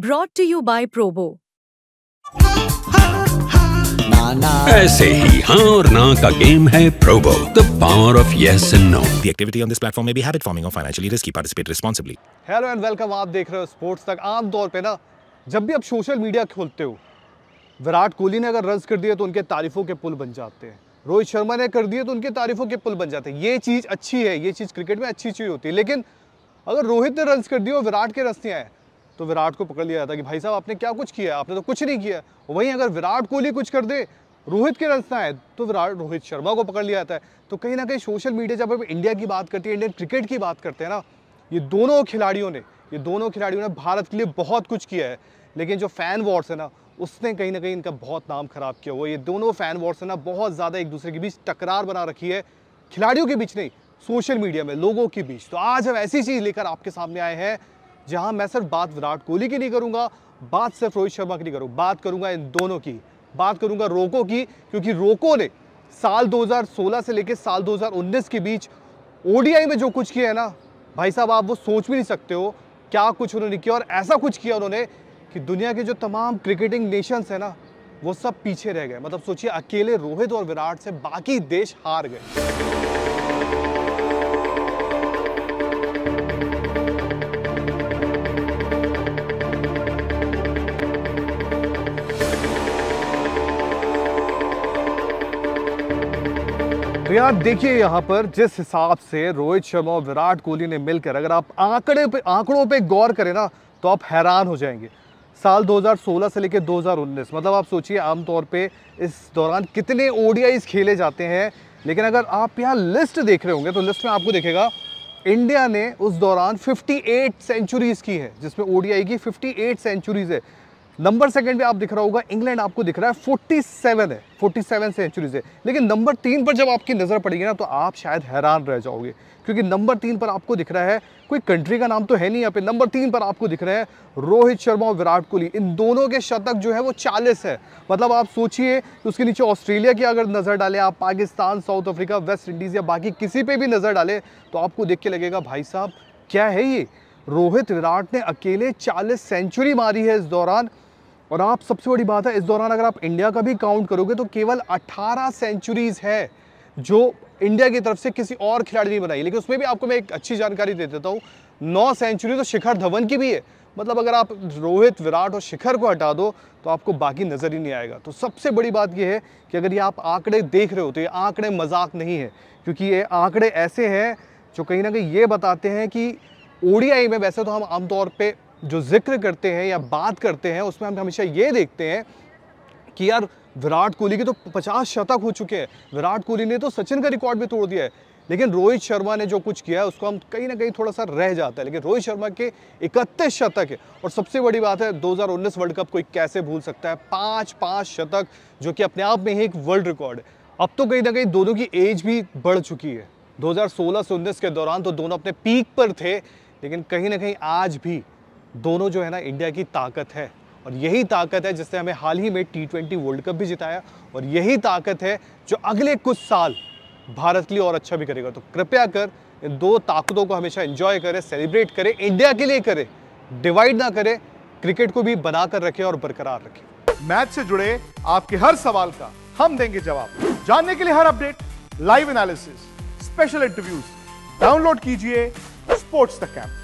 broad to you by Probo ऐसे ही हाँ और ना का गेम है Probo the power of yes and no the activity on this platform में बी हैबिट फॉर्मिंग और financially risky participate responsibly hello and welcome आप देख रहे हो स्पोर्ट्स तक आम तौर पे ना जब भी आप सोशल मीडिया खोलते हो विराट कोहली ने अगर रन कर दिए तो उनके तारीफों के पुल बन जाते हैं रोहित शर्मा ने कर दिए तो उनके तारीफों के पुल बन जाते हैं ये चीज़ अच्छी है ये चीज़ क्रिकेट में अच्छी चीज़ होती है लेकिन अगर रोहित ने रन कर दिए और विराट के रस्ते आए तो विराट को पकड़ लिया जाता कि भाई साहब आपने क्या कुछ किया आपने तो कुछ नहीं किया वहीं अगर विराट कोहली कुछ कर दे रोहित के रन है तो विराट रोहित शर्मा को पकड़ लिया जाता है तो कहीं ना कहीं सोशल मीडिया जब हम इंडिया की बात करते हैं इंडियन क्रिकेट की बात करते हैं ना ये दोनों खिलाड़ियों ने ये दोनों खिलाड़ियों ने भारत के लिए बहुत कुछ किया है लेकिन जो फ़ैन वॉर्स है ना उसने कहीं ना कहीं इनका बहुत नाम ख़राब किया हुआ ये दोनों फ़ैन वॉर्स है ना बहुत ज़्यादा एक दूसरे के बीच टकरार बना रखी है खिलाड़ियों के बीच नहीं सोशल मीडिया में लोगों के बीच तो आज हम ऐसी चीज़ लेकर आपके सामने आए हैं जहां मैं सिर्फ बात विराट कोहली की नहीं करूंगा बात सिर्फ रोहित शर्मा की नहीं करूँगा बात करूंगा इन दोनों की बात करूंगा रोको की क्योंकि रोको ने साल 2016 से लेकर साल 2019 के बीच ओडीआई में जो कुछ किया है ना भाई साहब आप वो सोच भी नहीं सकते हो क्या कुछ उन्होंने किया और ऐसा कुछ किया उन्होंने कि दुनिया के जो तमाम क्रिकेटिंग नेशंस हैं ना वो सब पीछे रह गए मतलब सोचिए अकेले रोहित और विराट से बाकी देश हार गए तो यार देखिए यहाँ पर जिस हिसाब से रोहित शर्मा और विराट कोहली ने मिलकर अगर आप आंकड़े पे आंकड़ों पे गौर करें ना तो आप हैरान हो जाएंगे साल 2016 से लेकर 2019 मतलब आप सोचिए आमतौर पे इस दौरान कितने ओडियाईज खेले जाते हैं लेकिन अगर आप यहाँ लिस्ट देख रहे होंगे तो लिस्ट में आपको देखेगा इंडिया ने उस दौरान 58 सेंचुरीज़ की है जिसमें ओडीआई की 58 सेंचुरीज़ है नंबर सेकंड पे आप दिख रहा होगा इंग्लैंड आपको दिख रहा है 47 है 47 सेंचुरी से लेकिन नंबर तीन पर जब आपकी नज़र पड़ेगी ना तो आप शायद हैरान रह जाओगे क्योंकि नंबर तीन पर आपको दिख रहा है कोई कंट्री का नाम तो है नहीं यहाँ पे नंबर तीन पर आपको दिख रहा है रोहित शर्मा और विराट कोहली इन दोनों के शतक जो है वो चालीस है मतलब आप सोचिए तो उसके नीचे ऑस्ट्रेलिया की अगर नज़र डालें आप Pakistan South Africa West Indies या बाकी किसी पर भी नज़र डालें तो आपको देख के लगेगा भाई साहब क्या है ये रोहित विराट ने अकेले 40 सेंचुरी मारी है इस दौरान और आप सबसे बड़ी बात है इस दौरान अगर आप इंडिया का भी काउंट करोगे तो केवल 18 सेंचुरीज़ है जो इंडिया की तरफ से किसी और खिलाड़ी ने बनाई लेकिन उसमें भी आपको मैं एक अच्छी जानकारी दे देता हूँ नौ सेंचुरी तो शिखर धवन की भी है मतलब अगर आप रोहित विराट और शिखर को हटा दो तो आपको बाकी नज़र ही नहीं आएगा तो सबसे बड़ी बात यह है कि अगर ये आप आंकड़े देख रहे हो तो ये आंकड़े मजाक नहीं है क्योंकि ये आंकड़े ऐसे हैं जो कहीं ना कहीं ये बताते हैं कि ओडीआई में वैसे तो हम आमतौर पर जो जिक्र करते हैं या बात करते हैं उसमें हम हमेशा ये देखते हैं कि यार विराट कोहली के तो 50 शतक हो चुके हैं विराट कोहली ने तो सचिन का रिकॉर्ड भी तोड़ दिया है लेकिन रोहित शर्मा ने जो कुछ किया है उसको हम कहीं ना कहीं थोड़ा सा रह जाता है लेकिन रोहित शर्मा के इकतीस शतक है और सबसे बड़ी बात है 2019 वर्ल्ड कप कोई कैसे भूल सकता है पाँच पाँच शतक जो कि अपने आप में ही एक वर्ल्ड रिकॉर्ड है अब तो कहीं ना कहीं दोनों की एज भी बढ़ चुकी है 2016 से उन्नीस के दौरान तो दोनों अपने पीक पर थे लेकिन कहीं ना कहीं आज भी दोनों जो है ना इंडिया की ताकत है और यही ताकत है जिसने हमें हाल ही में टी ट्वेंटी वर्ल्ड कप भी जिताया और यही ताकत है जो अगले कुछ साल भारत के लिए और अच्छा भी करेगा तो कृपया कर इन दो ताकतों को हमेशा इंजॉय करें सेलिब्रेट करें इंडिया के लिए करें डिवाइड ना करें क्रिकेट को भी बनाकर रखें और बरकरार रखें मैच से जुड़े आपके हर सवाल का हम देंगे जवाब जानने के लिए हर update live analysis special interviews download कीजिए स्पोर्ट्स द कैंप